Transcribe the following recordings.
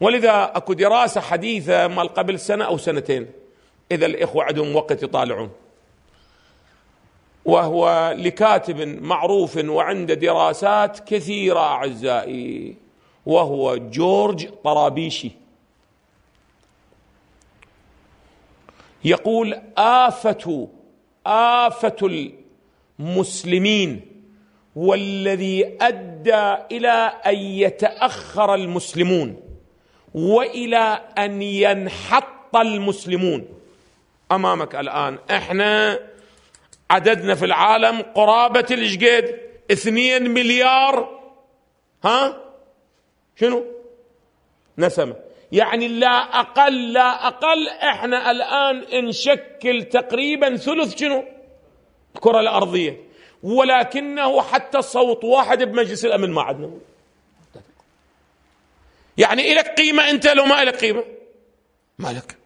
ولذا اكو دراسه حديثه مال قبل سنه او سنتين اذا الاخوه عندهم وقت يطالعون وهو لكاتب معروف وعنده دراسات كثيره اعزائي وهو جورج طرابيشي يقول آفة آفة المسلمين والذي أدى إلى أن يتأخر المسلمون والى ان ينحط المسلمون امامك الان احنا عددنا في العالم قرابه الشقد اثنين مليار ها شنو نسمه يعني لا اقل لا اقل احنا الان نشكل تقريبا ثلث شنو الكره الارضيه ولكنه حتى صوت واحد بمجلس الامن ما عندنا يعني إلك قيمة أنت لو ما إلك قيمة ما لك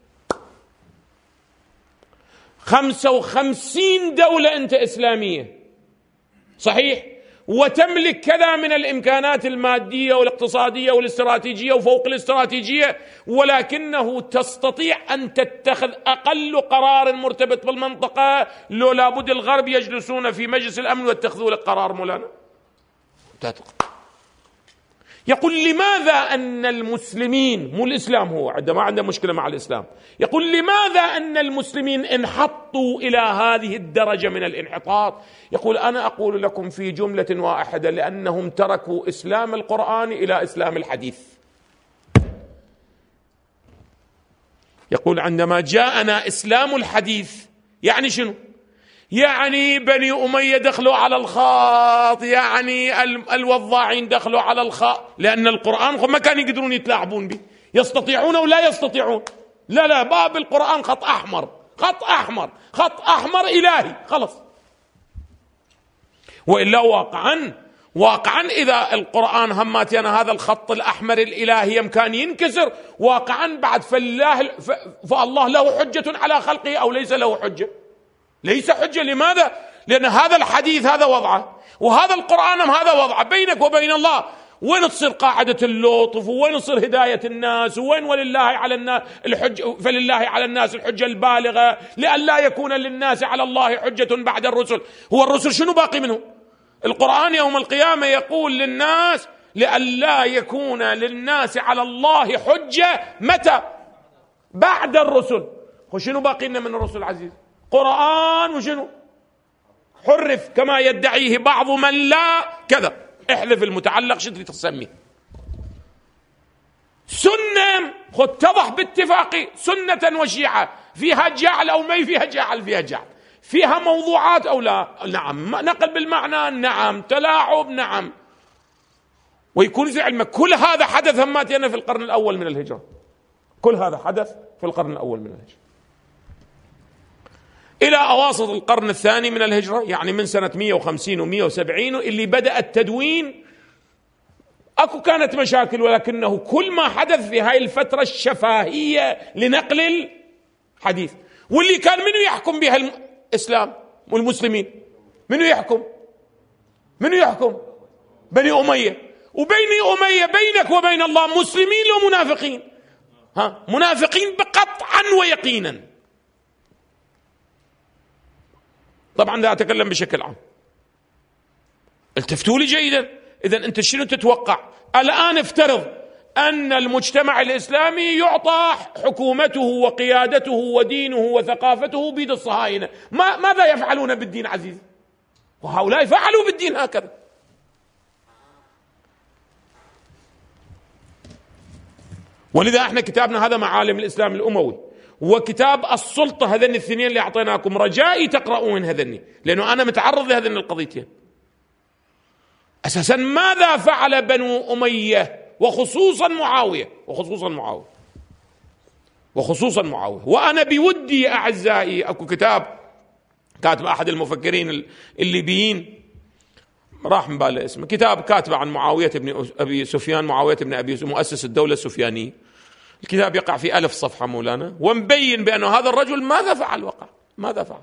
خمسة وخمسين دولة أنت إسلامية صحيح وتملك كذا من الامكانات الماديه والاقتصاديه والاستراتيجيه وفوق الاستراتيجيه ولكنه تستطيع ان تتخذ اقل قرار مرتبط بالمنطقه لو لابد الغرب يجلسون في مجلس الامن واتخذوا لك قرار مولانا يقول لماذا أن المسلمين مو الإسلام هو عنده ما عنده مشكلة مع الإسلام يقول لماذا أن المسلمين انحطوا إلى هذه الدرجة من الانحطاط يقول أنا أقول لكم في جملة واحدة لأنهم تركوا إسلام القرآن إلى إسلام الحديث يقول عندما جاءنا إسلام الحديث يعني شنو يعني بني أمية دخلوا على الخاط يعني الوضاعين دخلوا على الخاط لأن القرآن ما كانوا يقدرون يتلاعبون به يستطيعون او لا يستطيعون لا لا باب القرآن خط أحمر خط أحمر خط أحمر إلهي خلص وإلا واقعا واقعا إذا القرآن همات أنا هذا الخط الأحمر الإلهي يمكن ينكسر واقعا بعد فالله فالله له حجة على خلقه أو ليس له حجة ليس حجة لماذا؟ لأن هذا الحديث هذا وضعه وهذا القرآن هذا وضعه بينك وبين الله وين تصير قاعدة اللطف وين تصير هداية الناس وين ولله على الناس الحجة فلله على الناس الحجة البالغة لئلا يكون للناس على الله حجة بعد الرسل هو الرسل شنو باقي منه القرآن يوم القيامة يقول للناس لئلا يكون للناس على الله حجة متى بعد الرسل وشنو باقي لنا من الرسل العزيز قرآن وشنو حرف كما يدعيه بعض من لا كذا احذف المتعلق شو تريد تسميه سنة خد اتضح باتفاقي سنة وشيعة فيها جعل أو ما فيها جعل فيها جعل فيها موضوعات أو لا نعم نقل بالمعنى نعم تلاعب نعم ويكون في علمك كل هذا حدث هماتي أنا في القرن الأول من الهجرة كل هذا حدث في القرن الأول من الهجرة إلى أواسط القرن الثاني من الهجرة يعني من سنة 150 و 170 اللي بدأ التدوين أكو كانت مشاكل ولكنه كل ما حدث في هاي الفترة الشفاهية لنقل الحديث واللي كان منو يحكم بها الإسلام والمسلمين منو يحكم منو يحكم بني أمية وبني أمية بينك وبين الله مسلمين ومنافقين ها منافقين قطعا ويقينا طبعا لا أتكلم بشكل عام التفتوا لي جيدا إذا أنت شنو تتوقع الآن افترض أن المجتمع الإسلامي يعطى حكومته وقيادته ودينه وثقافته بيد الصهاينة ما ماذا يفعلون بالدين عزيزي وهؤلاء فعلوا بالدين هكذا ولذا احنا كتابنا هذا معالم الإسلام الأموي وكتاب السلطة هذين الاثنين اللي أعطيناكم رجائي تقرؤون هذني لأنه أنا متعرض لهذين القضيتين أساسا ماذا فعل بنو أمية وخصوصا معاوية وخصوصا معاوية وخصوصا معاوية وأنا بودي أعزائي أكو كتاب كاتب أحد المفكرين الليبيين راح من باله اسمه كتاب كاتبه عن معاوية بن أبي سفيان معاوية بن أبي مؤسس الدولة السفيانية الكتاب يقع في ألف صفحة مولانا ومبين بأن هذا الرجل ماذا فعل وقع ماذا فعل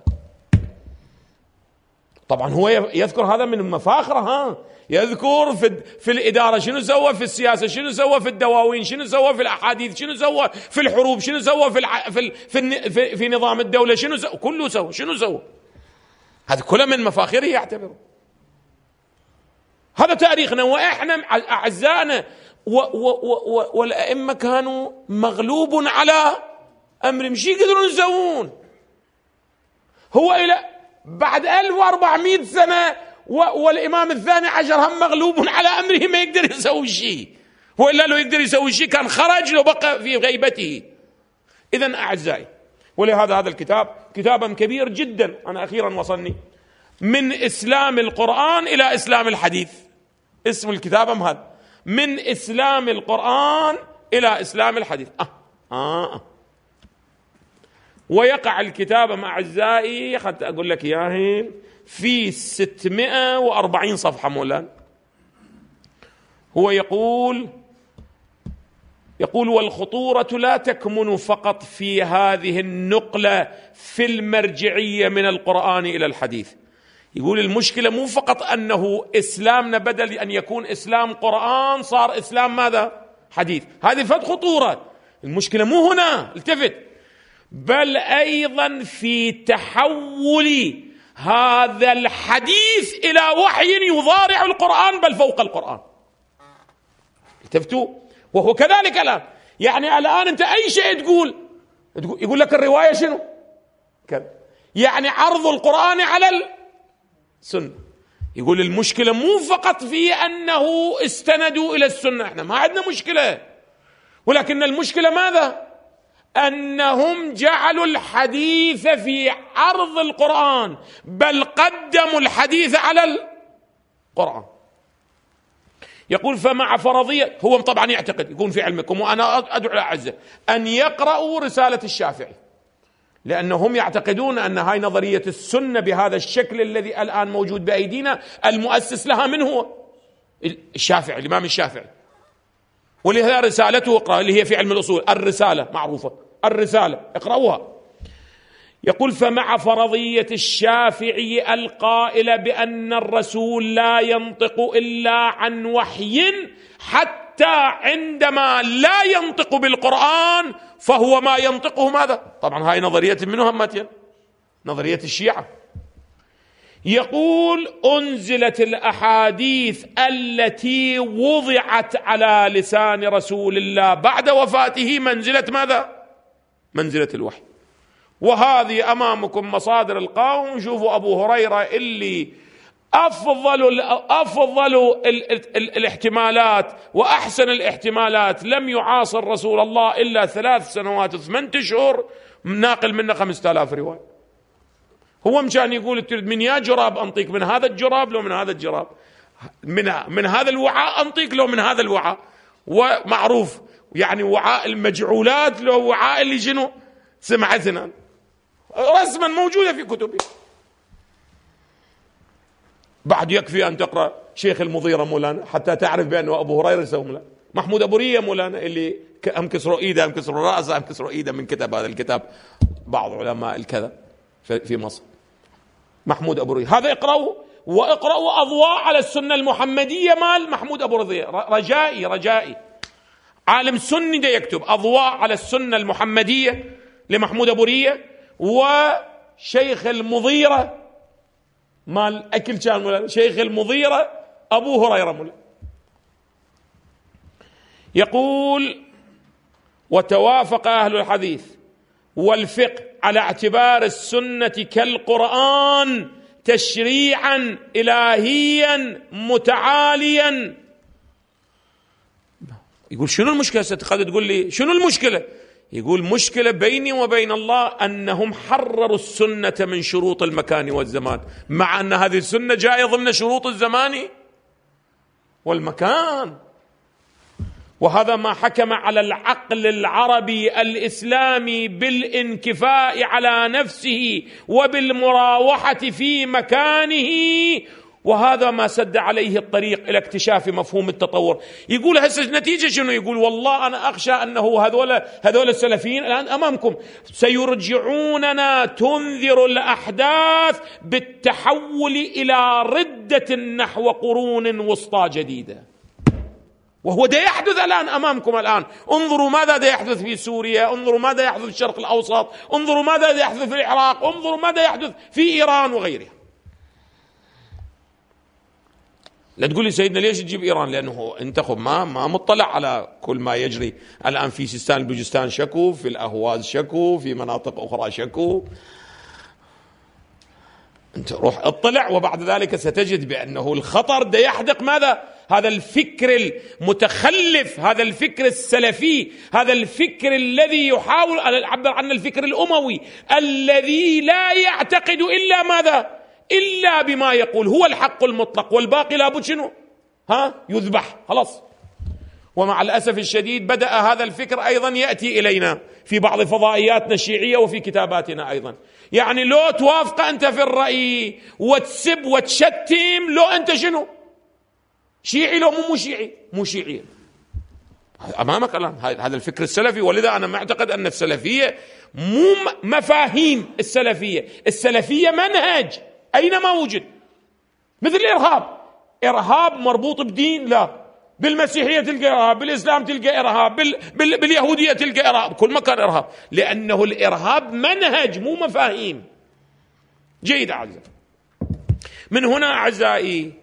طبعا هو يذكر هذا من مفاخره ها يذكر في في الاداره شنو سوى في السياسه شنو سوى في الدواوين شنو سوى في الاحاديث شنو سوى في الحروب شنو سوى في الع... في, ال... في, في في نظام الدوله شنو سوى كله سوى شنو سوى هذا كله من مفاخره يعتبره هذا تاريخنا واحنا اعزائنا و و و و والأئمة كانوا مغلوب على أمر مش يقدرون يسوون هو إلى بعد 1400 سنة والإمام الثاني عشر هم مغلوب على أمره ما يقدر يسوي شيء وإلا لو يقدر يسوي شيء كان خرج لو بقى في غيبته إذا أعزائي ولهذا هذا الكتاب كتابا كبير جدا أنا أخيرا وصلني من إسلام القرآن إلى إسلام الحديث اسم الكتاب أم هذا من اسلام القران الى اسلام الحديث آه. آه. آه. ويقع الكتاب مع اعزائي حتى اقول لك اياهن في 640 صفحه مولا هو يقول يقول والخطوره لا تكمن فقط في هذه النقله في المرجعيه من القران الى الحديث يقول المشكلة مو فقط أنه إسلامنا بدل أن يكون إسلام قرآن صار إسلام ماذا حديث هذه فد خطورة المشكلة مو هنا التفت بل أيضا في تحول هذا الحديث إلى وحي يضارع القرآن بل فوق القرآن التفتوا وهو كذلك الآن يعني الآن أنت أي شيء تقول يقول لك الرواية شنو كذا يعني عرض القرآن على سنة يقول المشكلة مو فقط في أنه استندوا إلى السنة احنا ما عندنا مشكلة ولكن المشكلة ماذا أنهم جعلوا الحديث في عرض القرآن بل قدموا الحديث على القرآن يقول فمع فرضية هو طبعا يعتقد يكون في علمكم وأنا أدعو عزة أن يقرأوا رسالة الشافعي لأنهم يعتقدون أن هاي نظرية السنة بهذا الشكل الذي الآن موجود بأيدينا المؤسس لها من هو الشافعي الإمام الشافعي ولهذا رسالته اقرأ اللي هي في علم الأصول الرسالة معروفة الرسالة اقرأوها يقول فمع فرضية الشافعي القائلة بأن الرسول لا ينطق إلا عن وحي حتى حتى عندما لا ينطق بالقرآن فهو ما ينطقه ماذا طبعا هاي نظرية منه همتيا نظرية الشيعة يقول أنزلت الأحاديث التي وضعت على لسان رسول الله بعد وفاته منزلة ماذا منزلة الوحي وهذه أمامكم مصادر القوم شوفوا أبو هريرة اللي افضل افضل الاحتمالات واحسن الاحتمالات لم يعاصر رسول الله الا ثلاث سنوات ثمان اشهر ناقل منه 5000 روايه هو مشان يقول تريد من يا جراب انطيك من هذا الجراب لو من هذا الجراب من من هذا الوعاء انطيك لو من هذا الوعاء ومعروف يعني وعاء المجعولات لو وعاء اللي شنو سمعتنا رسما موجوده في كتبه بعد يكفي أن تقرأ شيخ المضيرة مولانا حتى تعرف بأنه أبو هريرة سوى مولانا محمود أبو رية مولانا اللي أم كسروا إيده أم كسروا رأسه أم كسروا إيده من كتب هذا الكتاب بعض علماء الكذا في مصر محمود أبو رية هذا اقراوا واقرأوا أضواء على السنة المحمدية مال محمود أبو ريه رجائي رجائي عالم سني ده يكتب أضواء على السنة المحمدية لمحمود أبو رية وشيخ المضيرة مال أكل كان مولانا شيخ المضيرة أبو هريرة مولانا يقول وتوافق أهل الحديث والفقه على اعتبار السنة كالقرآن تشريعا إلهيا متعاليا يقول شنو المشكلة ستقعد تقول لي شنو المشكلة يقول مشكلة بيني وبين الله أنهم حرروا السنة من شروط المكان والزمان مع أن هذه السنة جاية ضمن شروط الزمان والمكان وهذا ما حكم على العقل العربي الاسلامي بالانكفاء على نفسه وبالمراوحه في مكانه وهذا ما سد عليه الطريق الى اكتشاف مفهوم التطور يقول هسه النتيجه شنو يقول والله انا اخشى انه هذول هذول السلفيين الان امامكم سيرجعوننا تنذر الاحداث بالتحول الى رده نحو قرون وسطى جديده وهو ده يحدث الان امامكم الان انظروا ماذا ده يحدث في سوريا انظروا ماذا يحدث في الشرق الاوسط انظروا ماذا يحدث في العراق انظروا ماذا يحدث في ايران وغيرها لا تقول لي سيدنا ليش تجيب ايران لانه انت ما ما مطلع على كل ما يجري الان في سيستان البلوجستان شكو في الاهواز شكو في مناطق اخرى شكو انت روح اطلع وبعد ذلك ستجد بانه الخطر ده يحدق ماذا هذا الفكر المتخلف هذا الفكر السلفي هذا الفكر الذي يحاول ان اعبر عن الفكر الاموي الذي لا يعتقد الا ماذا الا بما يقول هو الحق المطلق والباقي لابد شنو ها يذبح خلاص ومع الاسف الشديد بدا هذا الفكر ايضا ياتي الينا في بعض فضائياتنا الشيعيه وفي كتاباتنا ايضا يعني لو توافق انت في الراي وتسب وتشتم لو انت شنو شيعي لو مو مو شيعي مو شيعي امامك الان هذا الفكر السلفي ولذا انا معتقد ان السلفيه مو مفاهيم السلفيه السلفيه منهج أينما وجد مثل الإرهاب إرهاب مربوط بدين لا بالمسيحية تلقى إرهاب بالإسلام تلقى إرهاب بال... بال... باليهودية تلقى إرهاب كل مكان إرهاب لأنه الإرهاب منهج مو مفاهيم جيد أعزائي من هنا أعزائي